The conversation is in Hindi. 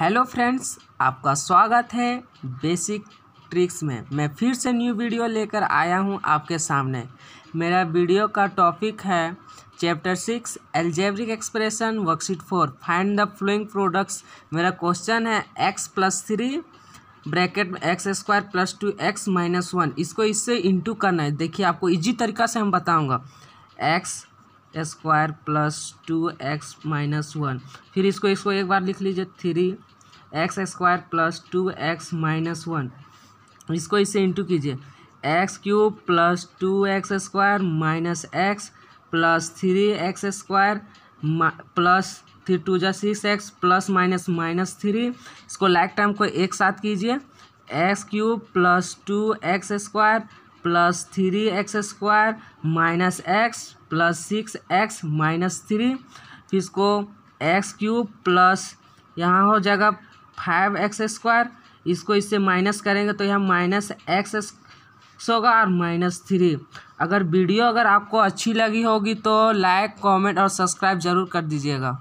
हेलो फ्रेंड्स आपका स्वागत है बेसिक ट्रिक्स में मैं फिर से न्यू वीडियो लेकर आया हूं आपके सामने मेरा वीडियो का टॉपिक है chapter six algebraic expression worksheet four find the following products मेरा क्वेश्चन है एक्स प्लस थ्री ब्रैकेट में x square plus two x minus one इसको इससे इंटू करना है देखिए आपको इजी तरीका से हम बताऊँगा x square plus two x minus one फिर इसको इसको एक बार लिख लीजिए three x square plus two x minus one इसको इसे इंटू कीजिए x cube plus two x square minus x plus three x square plus three two जो six x plus minus minus three इसको लाइक टाइम को एक साथ कीजिए x cube plus two x square plus three x square minus x plus six x minus three फिर इसको एक्स क्यूब प्लस यहाँ हो जाएगा फाइव एक्स स्क्वायर इसको इससे माइनस करेंगे तो यहाँ माइनस एक्स होगा और माइनस थ्री अगर वीडियो अगर आपको अच्छी लगी होगी तो लाइक कमेंट और सब्सक्राइब ज़रूर कर दीजिएगा